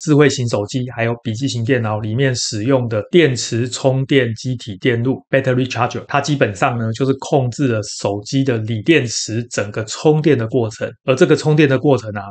智慧型手机还有笔记型电脑里面使用的电池充电机体电路 （battery charger），它基本上呢就是控制了手机的锂电池整个充电的过程。而这个充电的过程啊，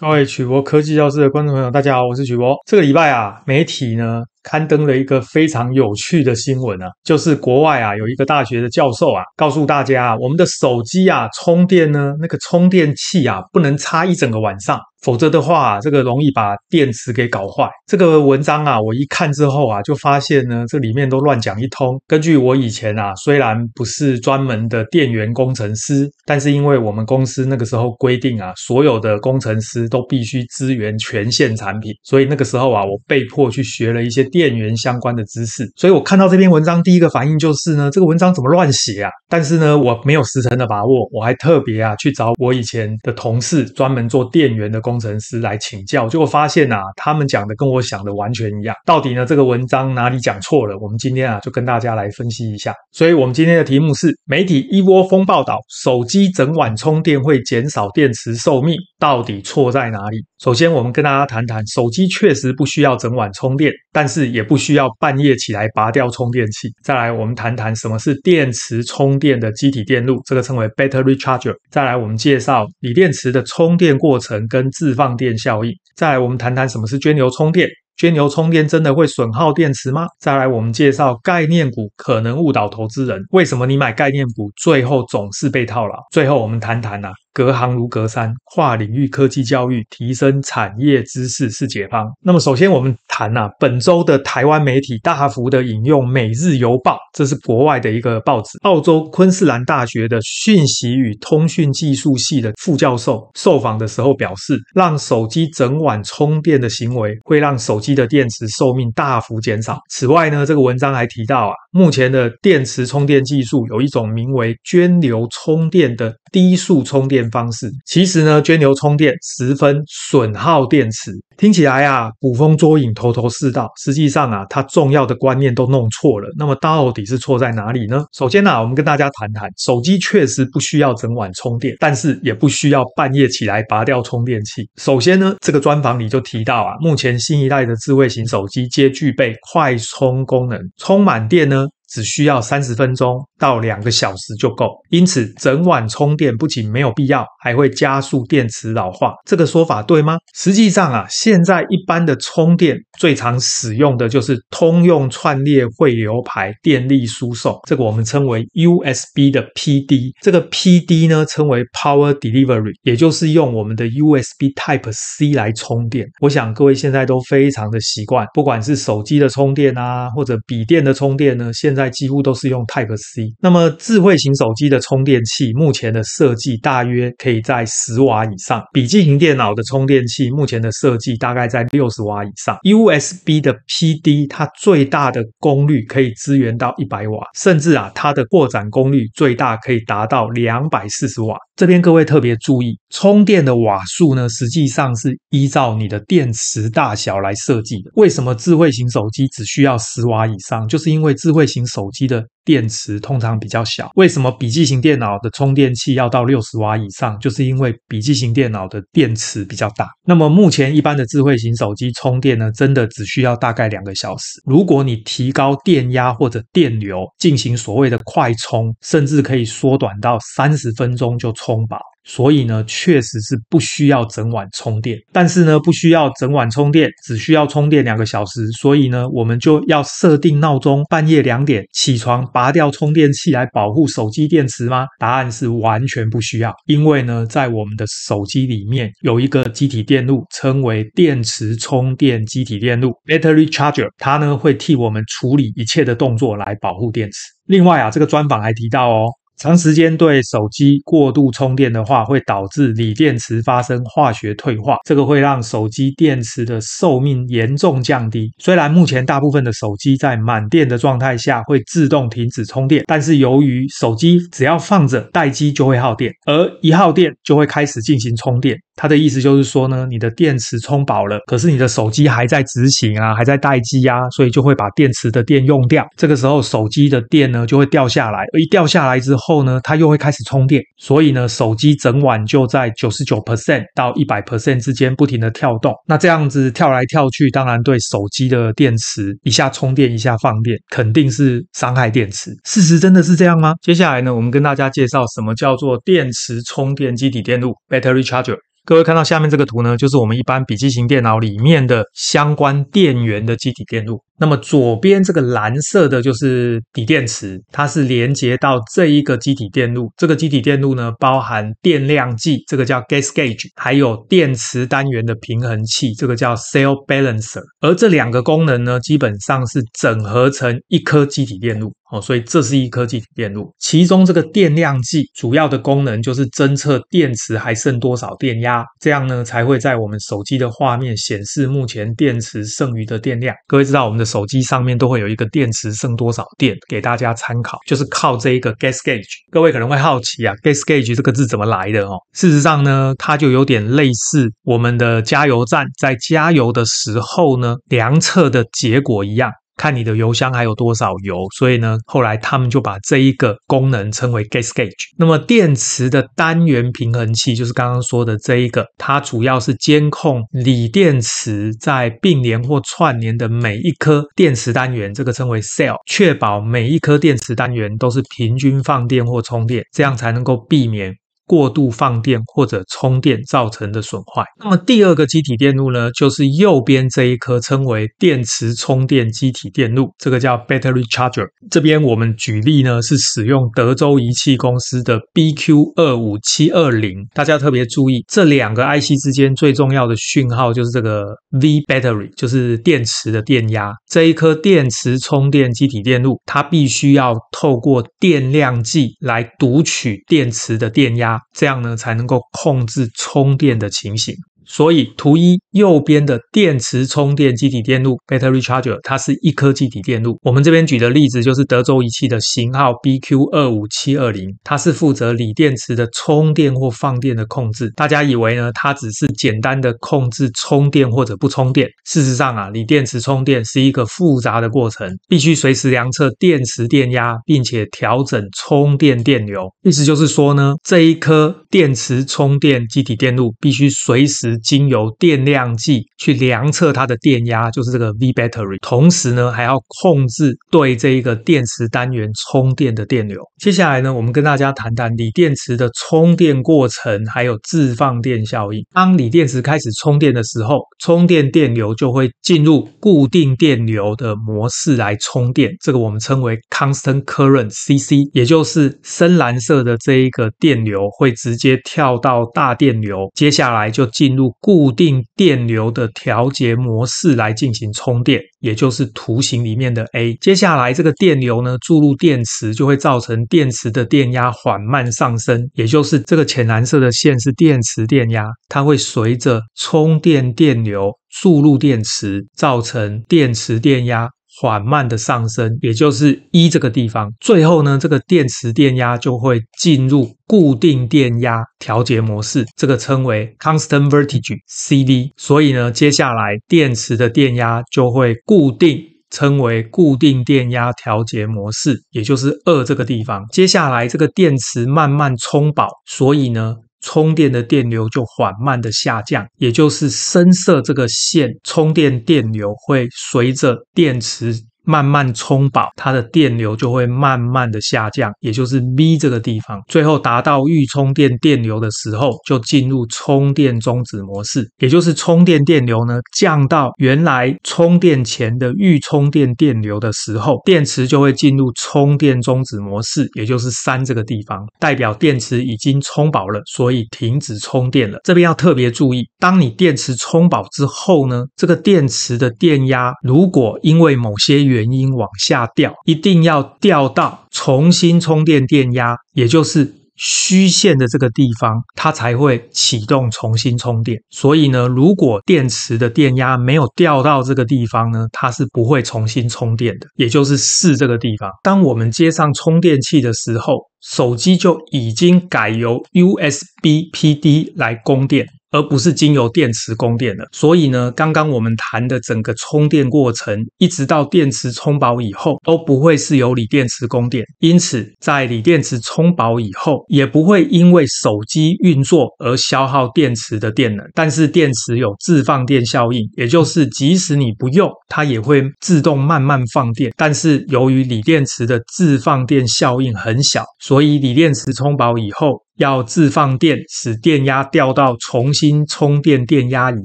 各位曲博科技教室的观众朋友，大家好，我是曲博。这个礼拜啊，媒体呢刊登了一个非常有趣的新闻啊，就是国外啊有一个大学的教授啊告诉大家，我们的手机啊充电呢那个充电器啊不能插一整个晚上。否则的话，这个容易把电池给搞坏。这个文章啊，我一看之后啊，就发现呢，这里面都乱讲一通。根据我以前啊，虽然不是专门的电源工程师，但是因为我们公司那个时候规定啊，所有的工程师都必须支援全线产品，所以那个时候啊，我被迫去学了一些电源相关的知识。所以我看到这篇文章，第一个反应就是呢，这个文章怎么乱写啊？但是呢，我没有十成的把握，我还特别啊去找我以前的同事，专门做电源的工。工程师来请教，结果发现啊，他们讲的跟我想的完全一样。到底呢这个文章哪里讲错了？我们今天啊就跟大家来分析一下。所以我们今天的题目是：媒体一窝蜂报道手机整晚充电会减少电池寿命，到底错在哪里？首先，我们跟大家谈谈，手机确实不需要整晚充电，但是也不需要半夜起来拔掉充电器。再来，我们谈谈什么是电池充电的机体电路，这个称为 battery charger。再来，我们介绍锂电池的充电过程跟自放电效应。再来，我们谈谈什么是涓流充电？涓流充电真的会损耗电池吗？再来，我们介绍概念股可能误导投资人。为什么你买概念股最后总是被套牢？最后，我们谈谈啊，隔行如隔山，跨领域科技教育提升产业知识是解放。那么，首先我们谈啊，本周的台湾媒体大幅的引用《每日邮报》，这是国外的一个报纸。澳洲昆士兰大学的讯息与通讯技术系的副教授受访的时候表示，让手机整晚充电的行为会让手机的电池寿命大幅减少。此外呢，这个文章还提到啊，目前的电池充电技术有一种名为涓流充电的低速充电。方式其实呢，涓流充电十分损耗电池。听起来啊，捕风捉影、头头是道。实际上啊，它重要的观念都弄错了。那么到底是错在哪里呢？首先呢，我们跟大家谈谈，手机确实不需要整晚充电，但是也不需要半夜起来拔掉充电器。首先呢，这个专访里就提到啊，目前新一代的智慧型手机皆具备快充功能，充满电呢只需要三十分钟。到两个小时就够，因此整晚充电不仅没有必要，还会加速电池老化。这个说法对吗？实际上啊，现在一般的充电最常使用的就是通用串列汇流排电力输送，这个我们称为 USB 的 PD，这个 PD 呢称为 Power Delivery，也就是用我们的 USB Type C 来充电。我想各位现在都非常的习惯，不管是手机的充电啊，或者笔电的充电呢，现在几乎都是用 Type C。那么，智慧型手机的充电器目前的设计大约可以在十瓦以上；笔记型电脑的充电器目前的设计大概在六十瓦以上。USB 的 PD，它最大的功率可以支援到一百瓦，甚至啊，它的扩展功率最大可以达到两百四十瓦。这边各位特别注意，充电的瓦数呢，实际上是依照你的电池大小来设计的。为什么智慧型手机只需要十瓦以上？就是因为智慧型手机的电池通常比较小，为什么笔记型电脑的充电器要到六十瓦以上？就是因为笔记型电脑的电池比较大。那么目前一般的智慧型手机充电呢，真的只需要大概两个小时。如果你提高电压或者电流进行所谓的快充，甚至可以缩短到三十分钟就充饱。所以呢，确实是不需要整晚充电，但是呢，不需要整晚充电，只需要充电两个小时。所以呢，我们就要设定闹钟，半夜两点起床，拔掉充电器来保护手机电池吗？答案是完全不需要，因为呢，在我们的手机里面有一个机体电路，称为电池充电机体电路 （battery charger），它呢会替我们处理一切的动作来保护电池。另外啊，这个专访还提到哦。长时间对手机过度充电的话，会导致锂电池发生化学退化，这个会让手机电池的寿命严重降低。虽然目前大部分的手机在满电的状态下会自动停止充电，但是由于手机只要放着待机就会耗电，而一耗电就会开始进行充电。他的意思就是说呢，你的电池充饱了，可是你的手机还在执行啊，还在待机啊，所以就会把电池的电用掉。这个时候手机的电呢就会掉下来，一掉下来之后呢，它又会开始充电。所以呢，手机整晚就在九十九 percent 到一百 percent 之间不停的跳动。那这样子跳来跳去，当然对手机的电池一下充电一下放电，肯定是伤害电池。事实真的是这样吗？接下来呢，我们跟大家介绍什么叫做电池充电基底电路 （Battery Charger）。各位看到下面这个图呢，就是我们一般笔记型电脑里面的相关电源的机体电路。那么左边这个蓝色的就是底电池，它是连接到这一个机体电路。这个机体电路呢，包含电量计，这个叫 gas gauge，还有电池单元的平衡器，这个叫 cell balancer。而这两个功能呢，基本上是整合成一颗机体电路。哦，所以这是一科技电路，其中这个电量计主要的功能就是侦测电池还剩多少电压，这样呢才会在我们手机的画面显示目前电池剩余的电量。各位知道我们的手机上面都会有一个电池剩多少电给大家参考，就是靠这一个 gas gauge。各位可能会好奇啊，gas gauge 这个字怎么来的哦？事实上呢，它就有点类似我们的加油站在加油的时候呢量测的结果一样。看你的油箱还有多少油，所以呢，后来他们就把这一个功能称为 gas gauge。那么电池的单元平衡器就是刚刚说的这一个，它主要是监控锂电池在并联或串联的每一颗电池单元，这个称为 cell，确保每一颗电池单元都是平均放电或充电，这样才能够避免。过度放电或者充电造成的损坏。那么第二个机体电路呢，就是右边这一颗称为电池充电机体电路，这个叫 battery charger。这边我们举例呢是使用德州仪器公司的 BQ 二五七二零。大家特别注意，这两个 IC 之间最重要的讯号就是这个 V battery，就是电池的电压。这一颗电池充电机体电路，它必须要透过电量计来读取电池的电压。这样呢，才能够控制充电的情形。所以图一右边的电池充电基体电路 （battery charger） 它是一颗基体电路。我们这边举的例子就是德州仪器的型号 BQ 二五七二零，它是负责锂电池的充电或放电的控制。大家以为呢它只是简单的控制充电或者不充电？事实上啊，锂电池充电是一个复杂的过程，必须随时量测电池电压，并且调整充电电流。意思就是说呢，这一颗电池充电基体电路必须随时。经由电量计去量测它的电压，就是这个 V battery。同时呢，还要控制对这一个电池单元充电的电流。接下来呢，我们跟大家谈谈锂电池的充电过程，还有自放电效应。当锂电池开始充电的时候，充电电流就会进入固定电流的模式来充电，这个我们称为 constant current CC，也就是深蓝色的这一个电流会直接跳到大电流，接下来就进入。固定电流的调节模式来进行充电，也就是图形里面的 A。接下来，这个电流呢注入电池，就会造成电池的电压缓慢上升，也就是这个浅蓝色的线是电池电压，它会随着充电电流注入电池，造成电池电压。缓慢的上升，也就是一这个地方，最后呢，这个电池电压就会进入固定电压调节模式，这个称为 constant voltage CV。所以呢，接下来电池的电压就会固定，称为固定电压调节模式，也就是二这个地方。接下来这个电池慢慢充饱，所以呢。充电的电流就缓慢的下降，也就是深色这个线，充电电流会随着电池。慢慢充饱，它的电流就会慢慢的下降，也就是 V 这个地方，最后达到预充电电流的时候，就进入充电终止模式，也就是充电电流呢降到原来充电前的预充电电流的时候，电池就会进入充电终止模式，也就是三这个地方，代表电池已经充饱了，所以停止充电了。这边要特别注意，当你电池充饱之后呢，这个电池的电压如果因为某些原原因往下掉，一定要掉到重新充电电压，也就是虚线的这个地方，它才会启动重新充电。所以呢，如果电池的电压没有掉到这个地方呢，它是不会重新充电的，也就是四这个地方。当我们接上充电器的时候，手机就已经改由 USB PD 来供电。而不是经由电池供电的，所以呢，刚刚我们谈的整个充电过程，一直到电池充饱以后，都不会是由锂电池供电。因此，在锂电池充饱以后，也不会因为手机运作而消耗电池的电能。但是，电池有自放电效应，也就是即使你不用，它也会自动慢慢放电。但是，由于锂电池的自放电效应很小，所以锂电池充饱以后。要自放电，使电压掉到重新充电电压以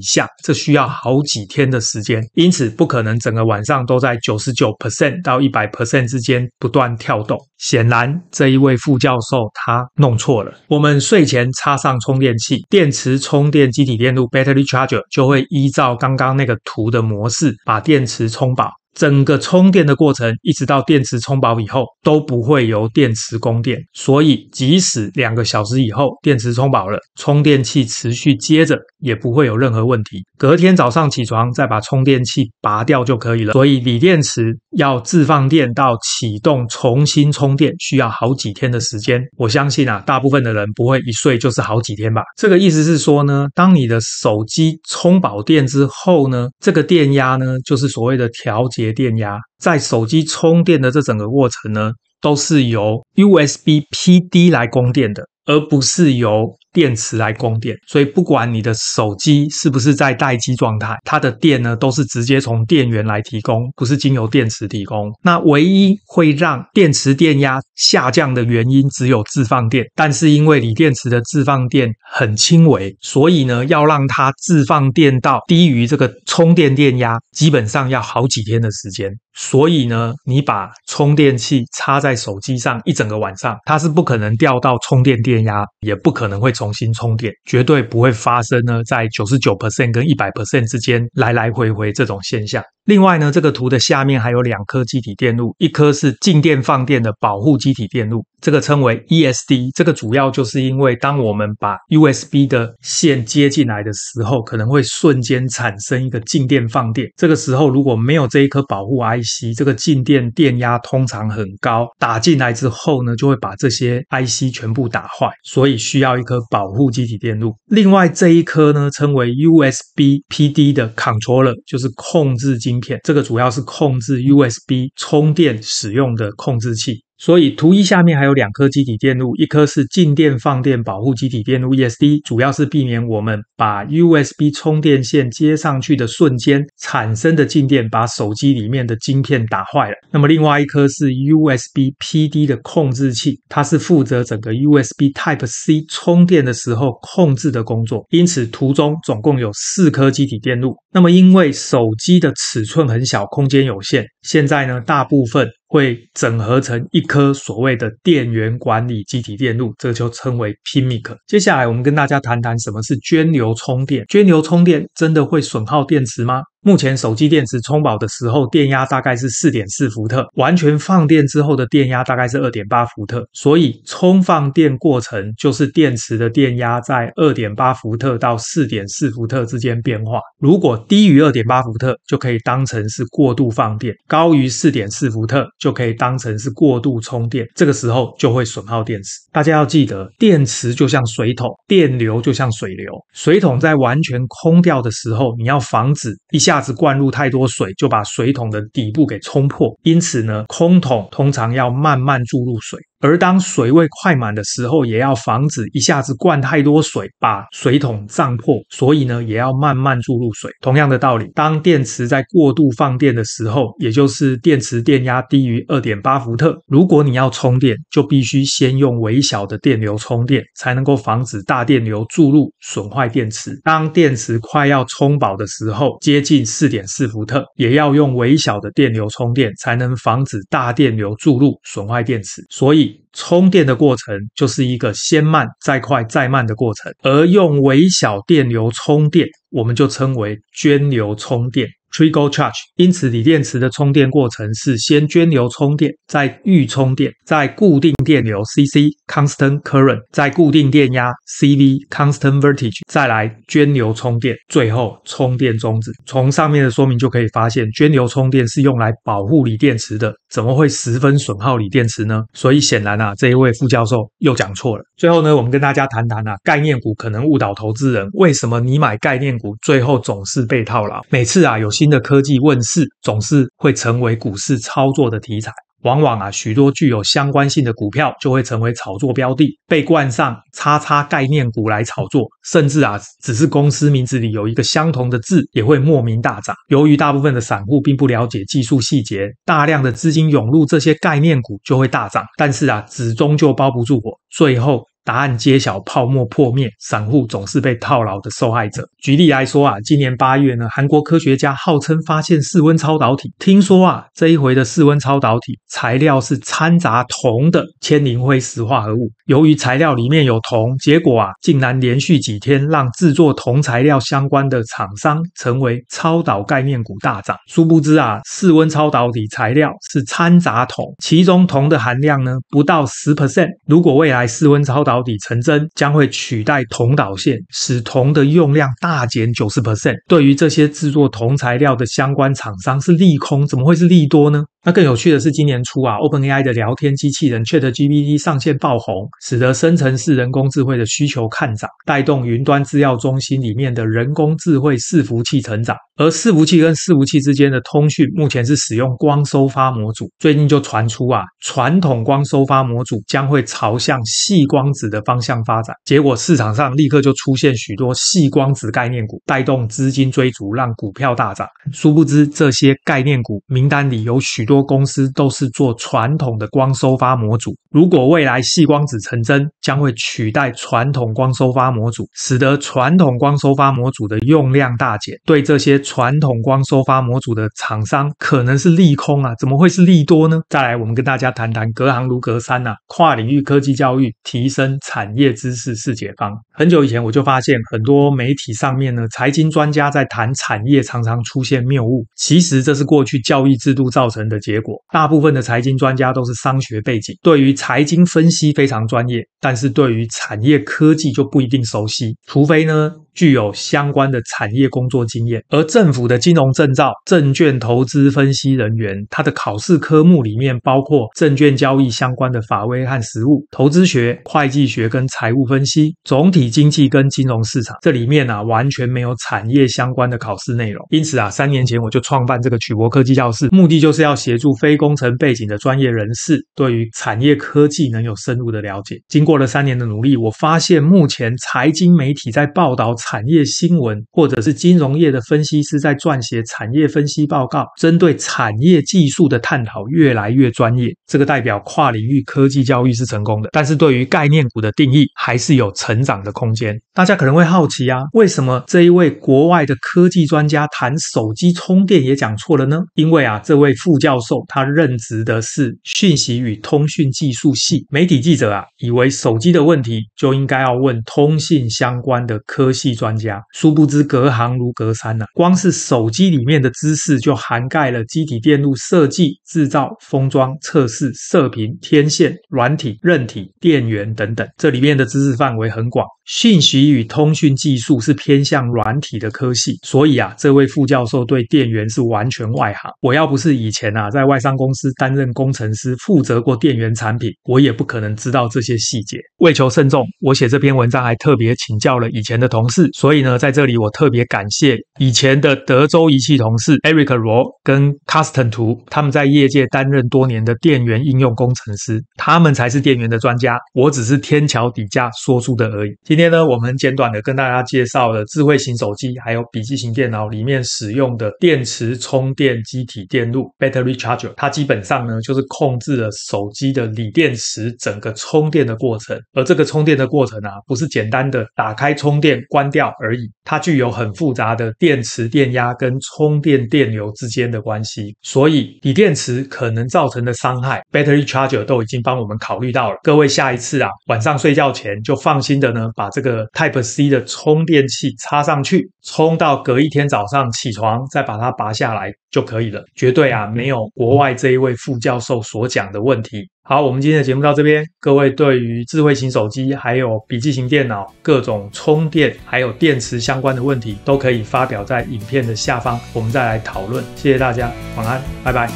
下，这需要好几天的时间，因此不可能整个晚上都在九十九 percent 到一百 percent 之间不断跳动。显然，这一位副教授他弄错了。我们睡前插上充电器，电池充电机体电路 battery charger 就会依照刚刚那个图的模式，把电池充饱。整个充电的过程，一直到电池充饱以后，都不会由电池供电。所以，即使两个小时以后电池充饱了，充电器持续接着也不会有任何问题。隔天早上起床再把充电器拔掉就可以了。所以，锂电池要自放电到启动重新充电需要好几天的时间。我相信啊，大部分的人不会一睡就是好几天吧？这个意思是说呢，当你的手机充饱电之后呢，这个电压呢，就是所谓的调节。电压在手机充电的这整个过程呢，都是由 USB PD 来供电的，而不是由。电池来供电，所以不管你的手机是不是在待机状态，它的电呢都是直接从电源来提供，不是经由电池提供。那唯一会让电池电压下降的原因只有自放电，但是因为锂电池的自放电很轻微，所以呢要让它自放电到低于这个充电电压，基本上要好几天的时间。所以呢，你把充电器插在手机上一整个晚上，它是不可能掉到充电电压，也不可能会充。重新充电绝对不会发生呢，在九十九 percent 跟一百 percent 之间来来回回这种现象。另外呢，这个图的下面还有两颗机体电路，一颗是静电放电的保护机体电路，这个称为 ESD。这个主要就是因为当我们把 USB 的线接进来的时候，可能会瞬间产生一个静电放电。这个时候如果没有这一颗保护 IC，这个静电电压通常很高，打进来之后呢，就会把这些 IC 全部打坏。所以需要一颗保。保护机体电路，另外这一颗呢称为 USB PD 的 controller，就是控制晶片，这个主要是控制 USB 充电使用的控制器。所以图一下面还有两颗基体电路，一颗是静电放电保护基体电路 ESD，主要是避免我们把 USB 充电线接上去的瞬间产生的静电把手机里面的晶片打坏了。那么另外一颗是 USB PD 的控制器，它是负责整个 USB Type C 充电的时候控制的工作。因此图中总共有四颗基体电路。那么因为手机的尺寸很小，空间有限，现在呢大部分。会整合成一颗所谓的电源管理机体电路，这就称为 PIMIC。接下来，我们跟大家谈谈什么是涓流充电。涓流充电真的会损耗电池吗？目前手机电池充饱的时候电压大概是四点四伏特，完全放电之后的电压大概是二点八伏特，所以充放电过程就是电池的电压在二点八伏特到四点四伏特之间变化。如果低于二点八伏特，就可以当成是过度放电；高于四点四伏特，就可以当成是过度充电。这个时候就会损耗电池。大家要记得，电池就像水桶，电流就像水流。水桶在完全空掉的时候，你要防止一下。下子灌入太多水，就把水桶的底部给冲破。因此呢，空桶通常要慢慢注入水。而当水位快满的时候，也要防止一下子灌太多水把水桶胀破，所以呢，也要慢慢注入水。同样的道理，当电池在过度放电的时候，也就是电池电压低于二点八伏特，如果你要充电，就必须先用微小的电流充电，才能够防止大电流注入损坏电池。当电池快要充饱的时候，接近四点四伏特，也要用微小的电流充电，才能防止大电流注入损坏电池。所以。充电的过程就是一个先慢再快再慢的过程，而用微小电流充电，我们就称为涓流充电。t r i g o charge，因此锂电池的充电过程是先涓流充电，再预充电，再固定电流 CC constant current，再固定电压 CV constant voltage，再来涓流充电，最后充电终止。从上面的说明就可以发现，涓流充电是用来保护锂电池的，怎么会十分损耗锂电池呢？所以显然啊，这一位副教授又讲错了。最后呢，我们跟大家谈谈啊，概念股可能误导投资人，为什么你买概念股最后总是被套牢？每次啊有新新的科技问世总是会成为股市操作的题材，往往啊，许多具有相关性的股票就会成为炒作标的，被冠上“叉叉”概念股来炒作，甚至啊，只是公司名字里有一个相同的字，也会莫名大涨。由于大部分的散户并不了解技术细节，大量的资金涌入这些概念股就会大涨，但是啊，纸终究包不住火，最后。答案揭晓，泡沫破灭，散户总是被套牢的受害者。举例来说啊，今年八月呢，韩国科学家号称发现室温超导体。听说啊，这一回的室温超导体材料是掺杂铜的铅磷灰石化合物。由于材料里面有铜，结果啊，竟然连续几天让制作铜材料相关的厂商成为超导概念股大涨。殊不知啊，室温超导体材料是掺杂铜，其中铜的含量呢不到十 percent。如果未来室温超导，导底成真将会取代铜导线，使铜的用量大减九十 percent。对于这些制作铜材料的相关厂商是利空，怎么会是利多呢？那更有趣的是，今年初啊，OpenAI 的聊天机器人 ChatGPT 上线爆红，使得生成式人工智慧的需求看涨，带动云端资料中心里面的人工智慧伺服器成长。而伺服器跟伺服器之间的通讯，目前是使用光收发模组。最近就传出啊，传统光收发模组将会朝向细光子的方向发展。结果市场上立刻就出现许多细光子概念股，带动资金追逐，让股票大涨。殊不知这些概念股名单里有许多。多公司都是做传统的光收发模组，如果未来细光子成真，将会取代传统光收发模组，使得传统光收发模组的用量大减，对这些传统光收发模组的厂商可能是利空啊？怎么会是利多呢？再来，我们跟大家谈谈隔行如隔山呐，跨领域科技教育提升产业知识是解方。很久以前，我就发现很多媒体上面呢，财经专家在谈产业常常出现谬误。其实这是过去教育制度造成的结果。大部分的财经专家都是商学背景，对于财经分析非常专业，但是对于产业科技就不一定熟悉，除非呢。具有相关的产业工作经验，而政府的金融证照、证券投资分析人员，他的考试科目里面包括证券交易相关的法规和实务、投资学、会计学跟财务分析、总体经济跟金融市场，这里面啊，完全没有产业相关的考试内容。因此啊，三年前我就创办这个曲博科技教室，目的就是要协助非工程背景的专业人士对于产业科技能有深入的了解。经过了三年的努力，我发现目前财经媒体在报道。产业新闻或者是金融业的分析师在撰写产业分析报告，针对产业技术的探讨越来越专业。这个代表跨领域科技教育是成功的，但是对于概念股的定义还是有成长的空间。大家可能会好奇啊，为什么这一位国外的科技专家谈手机充电也讲错了呢？因为啊，这位副教授他任职的是讯息与通讯技术系。媒体记者啊，以为手机的问题就应该要问通信相关的科系。专家殊不知隔行如隔山呐，光是手机里面的知识就涵盖了机体电路设计、制造、封装、测试、射频、天线、软体、韧体、电源等等，这里面的知识范围很广。信息与通讯技术是偏向软体的科系，所以啊，这位副教授对电源是完全外行。我要不是以前啊在外商公司担任工程师，负责过电源产品，我也不可能知道这些细节。为求慎重，我写这篇文章还特别请教了以前的同事。所以呢，在这里我特别感谢以前的德州仪器同事 Eric r 跟 Custon 图，他们在业界担任多年的电源应用工程师，他们才是电源的专家，我只是天桥底下说书的而已。今天呢，我们简短的跟大家介绍了智慧型手机还有笔记型电脑里面使用的电池充电机体电路 Battery Charger，它基本上呢就是控制了手机的锂电池整个充电的过程，而这个充电的过程啊，不是简单的打开充电关。掉而已，它具有很复杂的电池电压跟充电电流之间的关系，所以锂电池可能造成的伤害，battery charger 都已经帮我们考虑到了。各位下一次啊，晚上睡觉前就放心的呢，把这个 Type C 的充电器插上去，充到隔一天早上起床再把它拔下来就可以了，绝对啊没有国外这一位副教授所讲的问题。好，我们今天的节目到这边。各位对于智慧型手机还有笔记型电脑各种充电还有电池相关的问题，都可以发表在影片的下方，我们再来讨论。谢谢大家，晚安，拜拜。